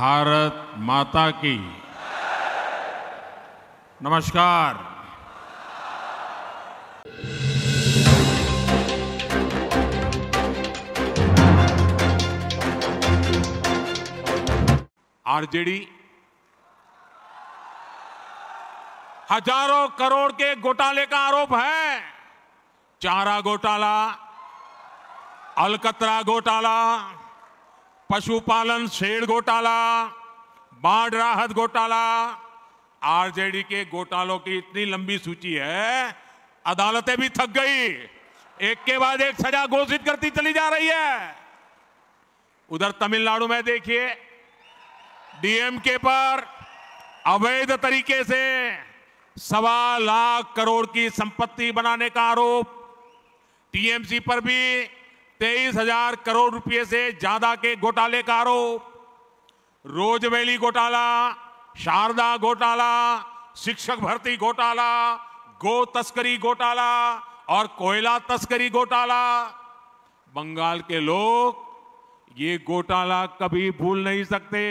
भारत माता की नमस्कार आरजेडी हजारों करोड़ के घोटाले का आरोप है चारा घोटाला अलकतरा घोटाला पशुपालन शेड घोटाला बाढ़ राहत घोटाला आरजेडी के घोटालों की इतनी लंबी सूची है अदालतें भी थक गई एक के बाद एक सजा घोषित करती चली जा रही है उधर तमिलनाडु में देखिए डीएमके पर अवैध तरीके से सवा लाख करोड़ की संपत्ति बनाने का आरोप टीएमसी पर भी तेईस हजार करोड़ रुपए से ज्यादा के घोटाले का आरोप रोजवेली घोटाला शारदा घोटाला शिक्षक भर्ती घोटाला गो तस्करी घोटाला और कोयला तस्करी घोटाला बंगाल के लोग ये घोटाला कभी भूल नहीं सकते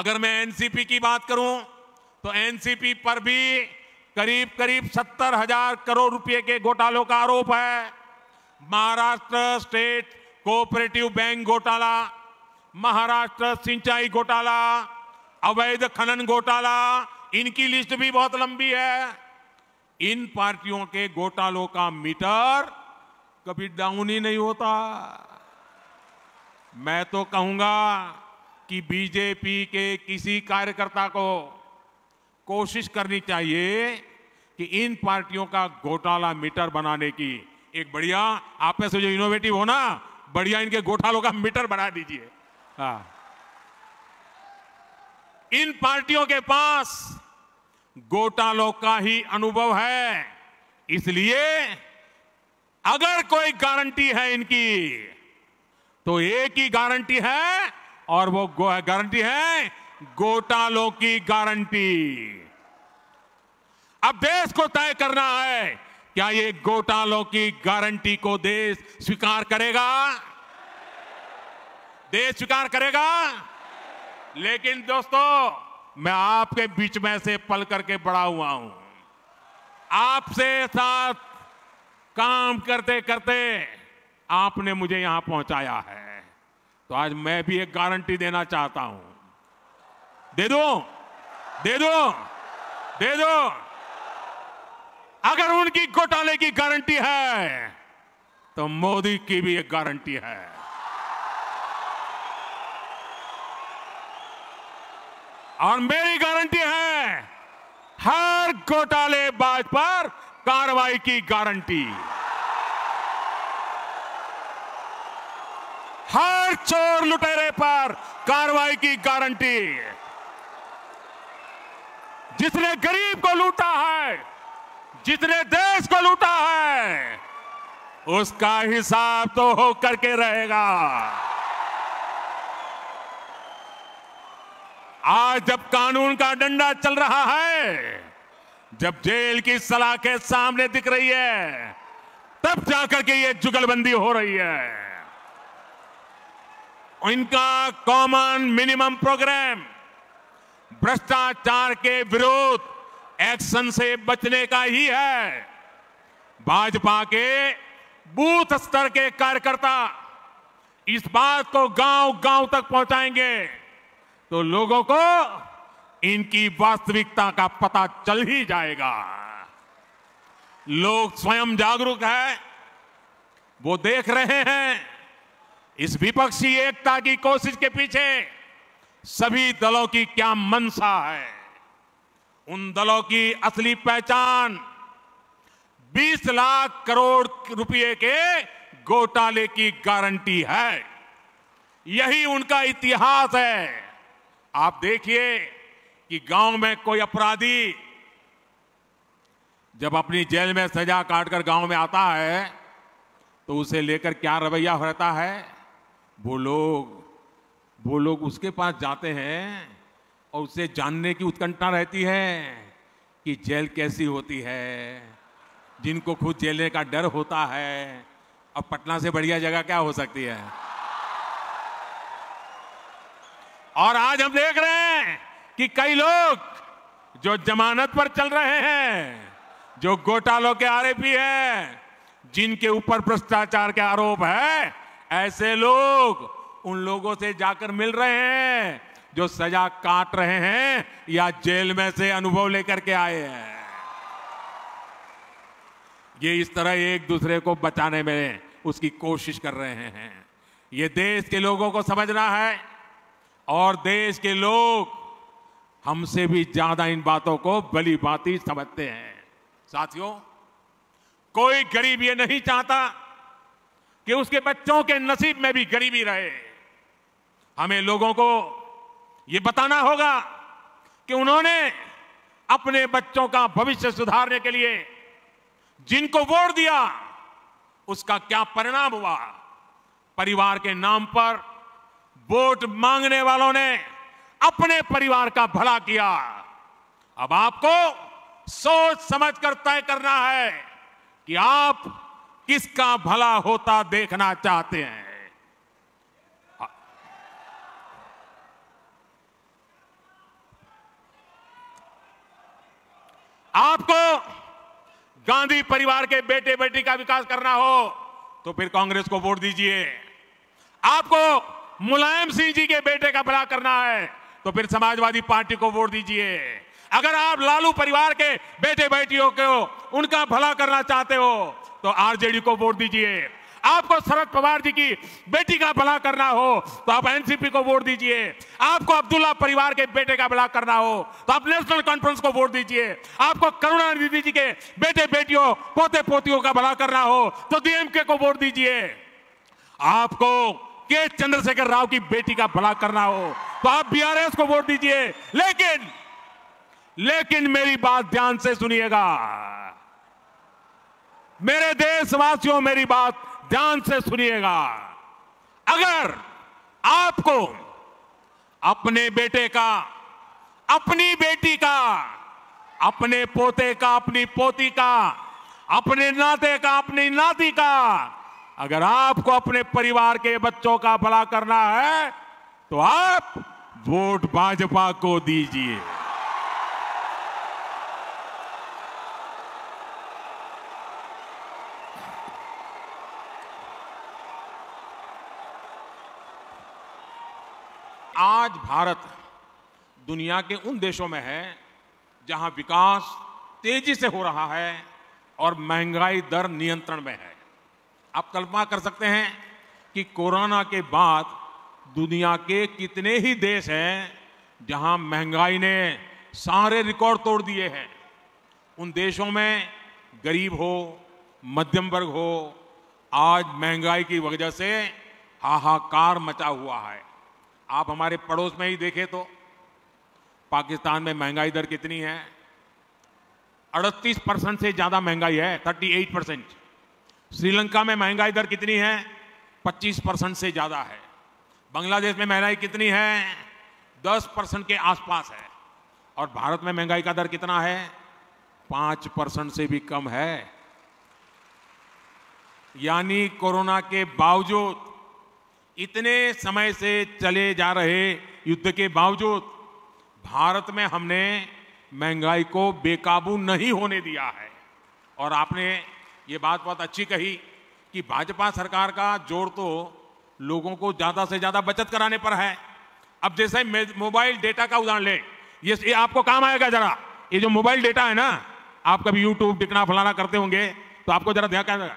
अगर मैं एनसीपी की बात करूं तो एनसीपी पर भी करीब करीब सत्तर हजार करोड़ रुपए के घोटालों का आरोप है महाराष्ट्र स्टेट कोऑपरेटिव बैंक घोटाला महाराष्ट्र सिंचाई घोटाला अवैध खनन घोटाला इनकी लिस्ट भी बहुत लंबी है इन पार्टियों के घोटालों का मीटर कभी डाउन ही नहीं होता मैं तो कहूंगा कि बीजेपी के किसी कार्यकर्ता को कोशिश करनी चाहिए कि इन पार्टियों का घोटाला मीटर बनाने की एक बढ़िया आप में से जो इनोवेटिव हो ना बढ़िया इनके गोठालों का मीटर बढ़ा दीजिए हाँ। इन पार्टियों के पास गोटालों का ही अनुभव है इसलिए अगर कोई गारंटी है इनकी तो एक ही गारंटी है और वो गारंटी है गोटालों की गारंटी अब देश को तय करना है क्या ये घोटालों की गारंटी को देश स्वीकार करेगा देश स्वीकार करेगा लेकिन दोस्तों मैं आपके बीच में से पल करके बड़ा हुआ हूं आपसे साथ काम करते करते आपने मुझे यहां पहुंचाया है तो आज मैं भी एक गारंटी देना चाहता हूं दे दो दे दो दे दो अगर उनकी घोटाले की गारंटी है तो मोदी की भी एक गारंटी है और मेरी गारंटी है हर घोटालेबाज पर कार्रवाई की गारंटी हर चोर लुटेरे पर कार्रवाई की गारंटी जिसने गरीब को लूटा है जितने देश को लूटा है उसका हिसाब तो हो करके रहेगा आज जब कानून का डंडा चल रहा है जब जेल की सलाखें सामने दिख रही है तब जाकर के ये जुगलबंदी हो रही है इनका कॉमन मिनिमम प्रोग्राम भ्रष्टाचार के विरोध एक्शन से बचने का ही है भाजपा के बूथ स्तर के कार्यकर्ता इस बात को गांव गांव तक पहुंचाएंगे तो लोगों को इनकी वास्तविकता का पता चल ही जाएगा लोग स्वयं जागरूक है वो देख रहे हैं इस विपक्षी एकता की कोशिश के पीछे सभी दलों की क्या मनसा है उन दलों की असली पहचान 20 लाख करोड़ रुपए के घोटाले की गारंटी है यही उनका इतिहास है आप देखिए कि गांव में कोई अपराधी जब अपनी जेल में सजा काटकर गांव में आता है तो उसे लेकर क्या रवैया रहता है वो लोग वो लोग उसके पास जाते हैं और उसे जानने की उत्कंठा रहती है कि जेल कैसी होती है जिनको खुद जेलने का डर होता है अब पटना से बढ़िया जगह क्या हो सकती है और आज हम देख रहे हैं कि कई लोग जो जमानत पर चल रहे हैं जो घोटालों के आरोपी हैं जिनके ऊपर भ्रष्टाचार के आरोप है ऐसे लोग उन लोगों से जाकर मिल रहे हैं जो सजा काट रहे हैं या जेल में से अनुभव लेकर के आए हैं ये इस तरह एक दूसरे को बचाने में उसकी कोशिश कर रहे हैं ये देश के लोगों को समझना है और देश के लोग हमसे भी ज्यादा इन बातों को बली बाती समझते हैं साथियों कोई गरीब ये नहीं चाहता कि उसके बच्चों के नसीब में भी गरीबी रहे हमें लोगों को ये बताना होगा कि उन्होंने अपने बच्चों का भविष्य सुधारने के लिए जिनको वोट दिया उसका क्या परिणाम हुआ परिवार के नाम पर वोट मांगने वालों ने अपने परिवार का भला किया अब आपको सोच समझकर तय करना है कि आप किसका भला होता देखना चाहते हैं आपको गांधी परिवार के बेटे बेटी का विकास करना हो तो फिर कांग्रेस को वोट दीजिए आपको मुलायम सिंह जी के बेटे का भला करना है तो फिर समाजवादी पार्टी को वोट दीजिए अगर आप लालू परिवार के बेटे बेटियों को उनका भला करना चाहते हो तो आरजेडी को वोट दीजिए आपको शरद पवार जी की बेटी का भला करना हो तो आप एनसीपी को वोट दीजिए आपको अब्दुल्ला परिवार के बेटे का भला करना हो तो आप नेशनल कॉन्फ्रेंस को वोट दीजिए आपको करुणानिधि जी के बेटे बेटियों पोते पोतियों का भला करना हो तो डीएमके को वोट दीजिए आपको के चंद्रशेखर राव की बेटी का भला करना हो तो आप बीआरएस को वोट दीजिए लेकिन लेकिन मेरी बात ध्यान से सुनिएगा मेरे देशवासियों मेरी बात ध्यान से सुनिएगा अगर आपको अपने बेटे का अपनी बेटी का अपने पोते का अपनी पोती का अपने नाते का अपनी नाती का अगर आपको अपने परिवार के बच्चों का भला करना है तो आप वोट भाजपा को दीजिए आज भारत दुनिया के उन देशों में है जहां विकास तेजी से हो रहा है और महंगाई दर नियंत्रण में है आप कल्पना कर सकते हैं कि कोरोना के बाद दुनिया के कितने ही देश हैं जहां महंगाई ने सारे रिकॉर्ड तोड़ दिए हैं उन देशों में गरीब हो मध्यम वर्ग हो आज महंगाई की वजह से हाहाकार मचा हुआ है आप हमारे पड़ोस में ही देखें तो पाकिस्तान में महंगाई दर कितनी है 38 परसेंट से ज़्यादा महंगाई है 38 परसेंट श्रीलंका में महंगाई दर कितनी है 25 परसेंट से ज़्यादा है बांग्लादेश में महंगाई कितनी है 10 परसेंट के आसपास है और भारत में महंगाई का दर कितना है 5 परसेंट से भी कम है यानी कोरोना के बावजूद इतने समय से चले जा रहे युद्ध के बावजूद भारत में हमने महंगाई को बेकाबू नहीं होने दिया है और आपने ये बात बहुत अच्छी कही कि भाजपा सरकार का जोर तो लोगों को ज़्यादा से ज़्यादा बचत कराने पर है अब जैसे मोबाइल डेटा का उदाहरण लें ये, ये आपको काम आएगा जरा ये जो मोबाइल डेटा है ना आप कभी यूट्यूब टिकना फलाना करते होंगे तो आपको जरा ध्यान क्या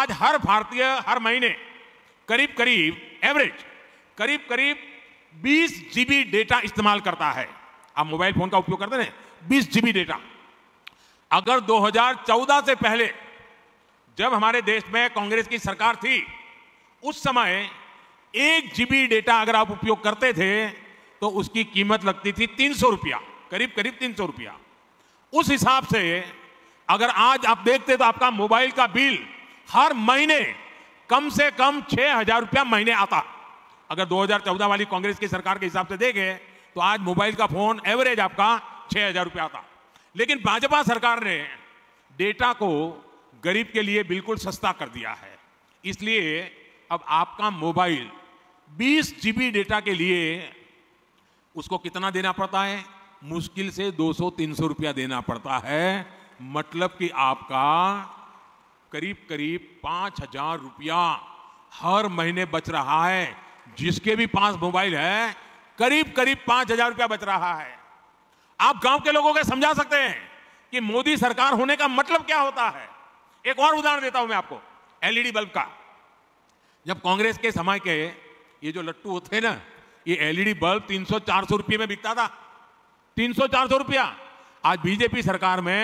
आज हर भारतीय हर महीने करीब करीब एवरेज करीब करीब 20 जीबी डेटा इस्तेमाल करता है आप मोबाइल फोन का उपयोग करते हैं बीस जीबी डेटा अगर 2014 से पहले जब हमारे देश में कांग्रेस की सरकार थी उस समय एक जीबी डेटा अगर आप उपयोग करते थे तो उसकी कीमत लगती थी तीन सौ रुपया करीब करीब तीन सौ रुपया उस हिसाब से अगर आज आप देखते तो आपका मोबाइल का बिल हर महीने कम से कम छह हजार रुपया महीने आता अगर 2014 वाली कांग्रेस की सरकार के हिसाब से देखे तो आज मोबाइल का फोन एवरेज आपका छह हजार रुपया आता लेकिन भाजपा सरकार ने डेटा को गरीब के लिए बिल्कुल सस्ता कर दिया है इसलिए अब आपका मोबाइल बीस जीबी डेटा के लिए उसको कितना देना पड़ता है मुश्किल से 200-300 रुपया देना पड़ता है मतलब कि आपका करीब करीब पांच हजार रुपया हर महीने बच रहा है जिसके भी पास मोबाइल है करीब करीब पांच हजार रुपया बच रहा है आप गांव के लोगों को समझा सकते हैं कि मोदी सरकार होने का मतलब क्या होता है एक और उदाहरण देता हूं मैं आपको एलईडी बल्ब का जब कांग्रेस के समय के ये जो लट्टू होते ना ये एलईडी बल्ब 300-400 रुपये में बिकता था 300-400 रुपया आज बीजेपी सरकार में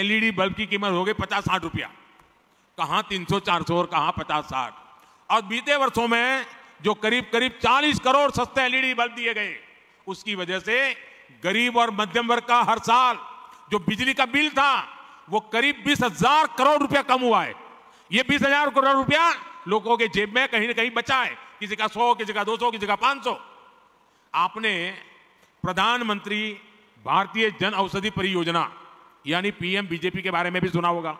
एलईडी बल्ब की कीमत हो गई पचास साठ रुपया कहाँ 300 400 और कहाँ पचास साठ और बीते वर्षों में जो करीब करीब 40 करोड़ सस्ते एलईडी बल्ब दिए गए उसकी वजह से गरीब और मध्यम वर्ग का हर साल जो बिजली का बिल था वो करीब बीस हजार करोड़ रुपया कम हुआ है ये बीस हजार करोड़ रुपया लोगों के जेब में कहीं ना कहीं बचा है किसी का सौ किसी का दो सौ किसी का पांच सौ आपने प्रधानमंत्री भारतीय जन औषधि परियोजना यानी पीएम बीजेपी के बारे में भी सुना होगा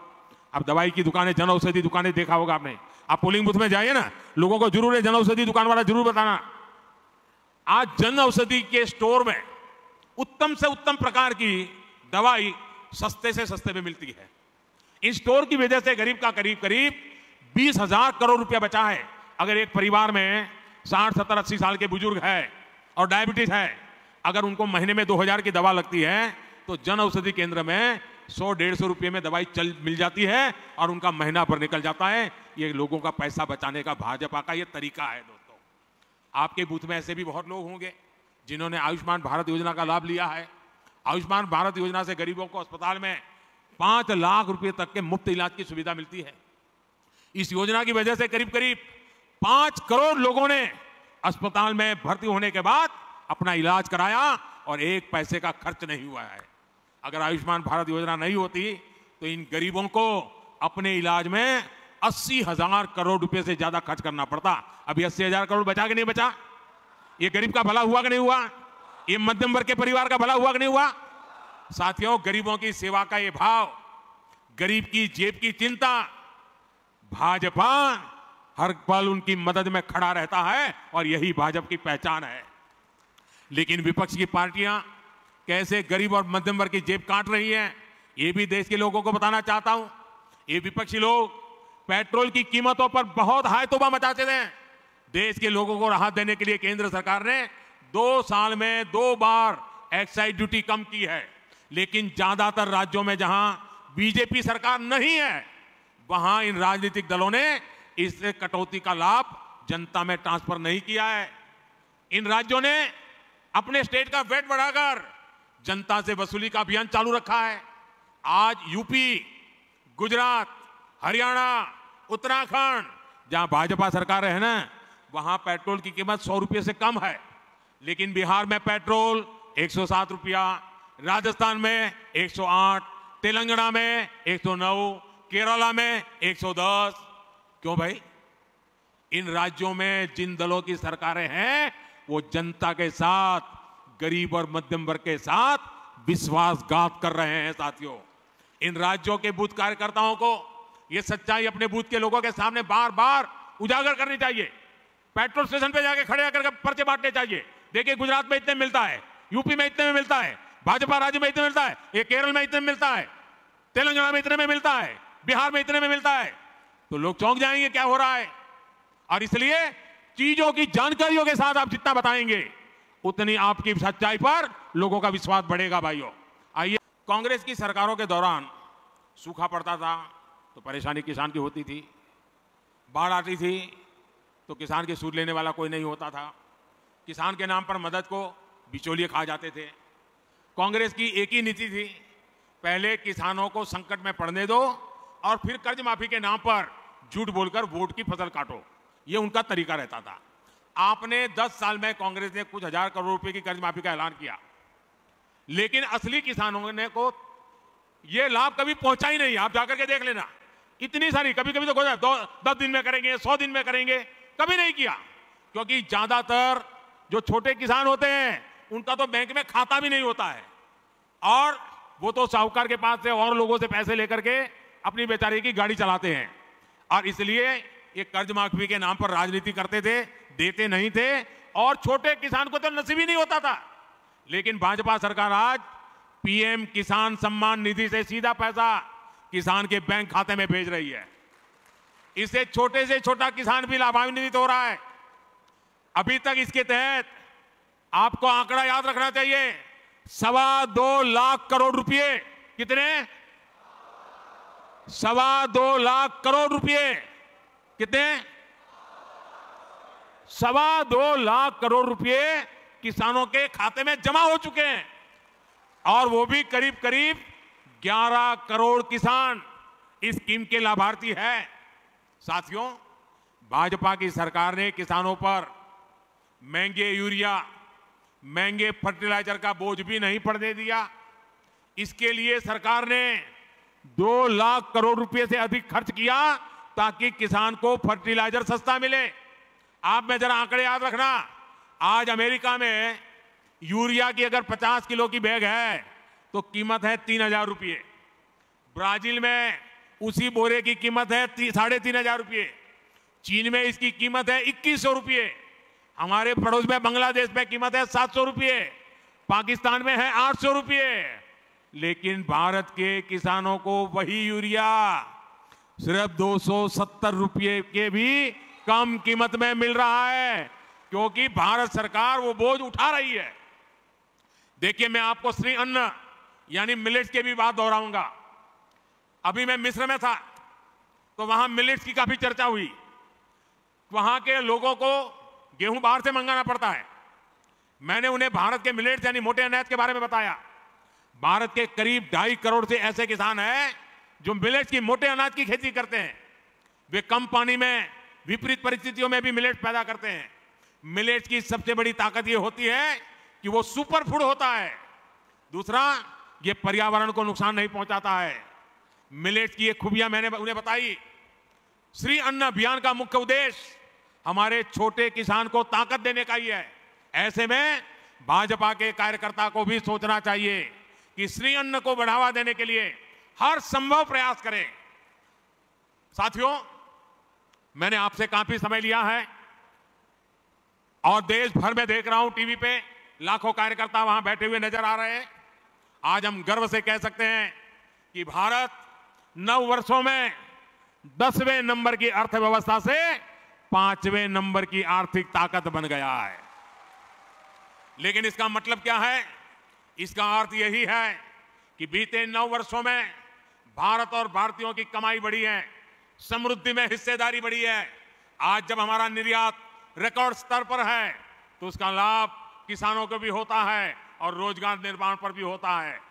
आप दवाई की दुकानें जन औषधि दुकानें देखा होगा आपने आप पोलिंग बूथ में जाइए ना लोगों को जरूर है जन औषधि दुकान वाला जरूर बताना आज जन औषधि के स्टोर में उत्तम से उत्तम प्रकार की दवाई सस्ते से सस्ते में मिलती है इन स्टोर की वजह से गरीब का करीब करीब बीस हजार करोड़ रुपया बचा है अगर एक परिवार में साठ सत्तर अस्सी साल के बुजुर्ग है और डायबिटीज है अगर उनको महीने में दो हजार की दवा लगती है तो जन औषधि केंद्र में सौ डेढ़ सौ रुपये में दवाई चल मिल जाती है और उनका महीना भर निकल जाता है ये लोगों का पैसा बचाने का भाजपा का ये तरीका है दोस्तों आपके बूथ में ऐसे भी बहुत लोग होंगे जिन्होंने आयुष्मान भारत योजना का लाभ लिया है आयुष्मान भारत योजना से गरीबों को अस्पताल में पाँच लाख रुपये तक के मुफ्त इलाज की सुविधा मिलती है इस योजना की वजह से करीब करीब पाँच करोड़ लोगों ने अस्पताल में भर्ती होने के बाद अपना इलाज कराया और एक पैसे का खर्च नहीं हुआ है अगर आयुष्मान भारत योजना नहीं होती तो इन गरीबों को अपने इलाज में अस्सी हजार करोड़ रुपए से ज्यादा खर्च करना पड़ता अभी अस्सी हजार करोड़ बचा कि नहीं बचा ये गरीब का भला हुआ कि नहीं हुआ ये मध्यम वर्ग के परिवार का भला हुआ कि नहीं हुआ साथियों गरीबों की सेवा का ये भाव गरीब की जेब की चिंता भाजपा हर पल उनकी मदद में खड़ा रहता है और यही भाजपा की पहचान है लेकिन विपक्ष की पार्टियां कैसे गरीब और मध्यम वर्ग की जेब काट रही है ये भी देश के लोगों को बताना चाहता हूं ये विपक्षी लोग पेट्रोल की कीमतों पर बहुत हाय तोबा मचाते थे देश के लोगों को राहत देने के लिए केंद्र सरकार ने दो साल में दो बार एक्साइज ड्यूटी कम की है लेकिन ज्यादातर राज्यों में जहां बीजेपी सरकार नहीं है वहां इन राजनीतिक दलों ने इस कटौती का लाभ जनता में ट्रांसफर नहीं किया है इन राज्यों ने अपने स्टेट का वेट बढ़ाकर जनता से वसूली का अभियान चालू रखा है आज यूपी गुजरात हरियाणा उत्तराखंड जहां भाजपा सरकार है ना वहां पेट्रोल की कीमत सौ रुपये से कम है लेकिन बिहार में पेट्रोल एक रुपया राजस्थान में 108 तेलंगाना में 109 केरला में 110 क्यों भाई इन राज्यों में जिन दलों की सरकारें हैं वो जनता के साथ गरीब और मध्यम वर्ग के साथ विश्वासघात कर रहे हैं साथियों इन राज्यों के बूथ कार्यकर्ताओं को यह सच्चाई अपने बूथ के लोगों के सामने बार बार उजागर करनी चाहिए पेट्रोल स्टेशन पे जाके खड़े आकर पर्चे बांटने चाहिए देखिए गुजरात में इतने मिलता है यूपी में इतने में मिलता है भाजपा राज्य में इतने मिलता है ये केरल में इतने में मिलता है तेलंगाना में इतने में मिलता है बिहार में इतने में मिलता है तो लोग चौंक जाएंगे क्या हो रहा है और इसलिए चीजों की जानकारियों के साथ आप जितना बताएंगे उतनी आपकी सच्चाई पर लोगों का विश्वास बढ़ेगा भाइयों आइए कांग्रेस की सरकारों के दौरान सूखा पड़ता था तो परेशानी किसान की होती थी बाढ़ आती थी तो किसान के सूद लेने वाला कोई नहीं होता था किसान के नाम पर मदद को बिचौलिए खा जाते थे कांग्रेस की एक ही नीति थी पहले किसानों को संकट में पड़ने दो और फिर कर्ज माफी के नाम पर झूठ बोलकर वोट की फसल काटो ये उनका तरीका रहता था आपने 10 साल में कांग्रेस ने कुछ हजार करोड़ रुपए की कर्ज माफी का ऐलान किया लेकिन असली किसानों ने को यह लाभ कभी पहुंचा ही नहीं आप जाकर के देख लेना इतनी सारी कभी कभी तो खोजा दो दस दिन में करेंगे सौ दिन में करेंगे कभी नहीं किया क्योंकि ज्यादातर जो छोटे किसान होते हैं उनका तो बैंक में खाता भी नहीं होता है और वो तो साहूकार के पास से और लोगों से पैसे लेकर के अपनी बेचारी की गाड़ी चलाते हैं और इसलिए ये कर्ज माफी के नाम पर राजनीति करते थे देते नहीं थे और छोटे किसान को तो नसीब ही नहीं होता था लेकिन भाजपा सरकार आज पीएम किसान सम्मान निधि से सीधा पैसा किसान के बैंक खाते में भेज रही है इससे छोटे से छोटा किसान भी लाभान्वित हो रहा है अभी तक इसके तहत आपको आंकड़ा याद रखना चाहिए सवा दो लाख करोड़ रुपए कितने सवा दो लाख करोड़ रुपए कितने सवा दो लाख करोड़ रुपए किसानों के खाते में जमा हो चुके हैं और वो भी करीब करीब 11 करोड़ किसान इस स्कीम के लाभार्थी है साथियों भाजपा की सरकार ने किसानों पर महंगे यूरिया महंगे फर्टिलाइजर का बोझ भी नहीं पड़ने दिया इसके लिए सरकार ने दो लाख करोड़ रुपए से अधिक खर्च किया ताकि किसान को फर्टिलाइजर सस्ता मिले आप में जरा आंकड़े याद रखना आज अमेरिका में यूरिया की अगर 50 किलो की बैग है तो कीमत है तीन हजार रुपये ब्राजील में उसी बोरे की कीमत है साढ़े तीन हजार रुपये चीन में इसकी कीमत है इक्कीस सौ रुपये हमारे पड़ोस में बांग्लादेश में कीमत है सात सौ रुपये पाकिस्तान में है आठ सौ रुपये लेकिन भारत के किसानों को वही यूरिया सिर्फ दो रुपए के भी कम कीमत में मिल रहा है क्योंकि भारत सरकार वो बोझ उठा रही है देखिए मैं आपको श्री अन्न यानी मिलेट्स के भी बात दोहराऊंगा अभी मैं मिस्र में था तो वहां मिलेट्स की काफी चर्चा हुई वहां के लोगों को गेहूं बाहर से मंगाना पड़ता है मैंने उन्हें भारत के मिलेट्स यानी मोटे अनाज के बारे में बताया भारत के करीब ढाई करोड़ से ऐसे किसान हैं जो मिलेट की मोटे अनाज की खेती करते हैं वे कम पानी में विपरीत परिस्थितियों में भी मिलेट पैदा करते हैं मिलेट की सबसे बड़ी ताकत ये होती है कि वो सुपर फूड होता है दूसरा ये पर्यावरण को नुकसान नहीं पहुंचाता है मिलेट की एक खूबियां मैंने उन्हें बताई श्री अन्न अभियान का मुख्य उद्देश्य हमारे छोटे किसान को ताकत देने का ही है ऐसे में भाजपा के कार्यकर्ता को भी सोचना चाहिए कि श्री अन्न को बढ़ावा देने के लिए हर संभव प्रयास करें साथियों मैंने आपसे काफी समय लिया है और देश भर में देख रहा हूं टीवी पे लाखों कार्यकर्ता वहां बैठे हुए नजर आ रहे हैं आज हम गर्व से कह सकते हैं कि भारत नौ वर्षों में दसवें नंबर की अर्थव्यवस्था से पांचवें नंबर की आर्थिक ताकत बन गया है लेकिन इसका मतलब क्या है इसका अर्थ यही है कि बीते नौ वर्षों में भारत और भारतीयों की कमाई बढ़ी है समृद्धि में हिस्सेदारी बढ़ी है आज जब हमारा निर्यात रिकॉर्ड स्तर पर है तो उसका लाभ किसानों को भी होता है और रोजगार निर्माण पर भी होता है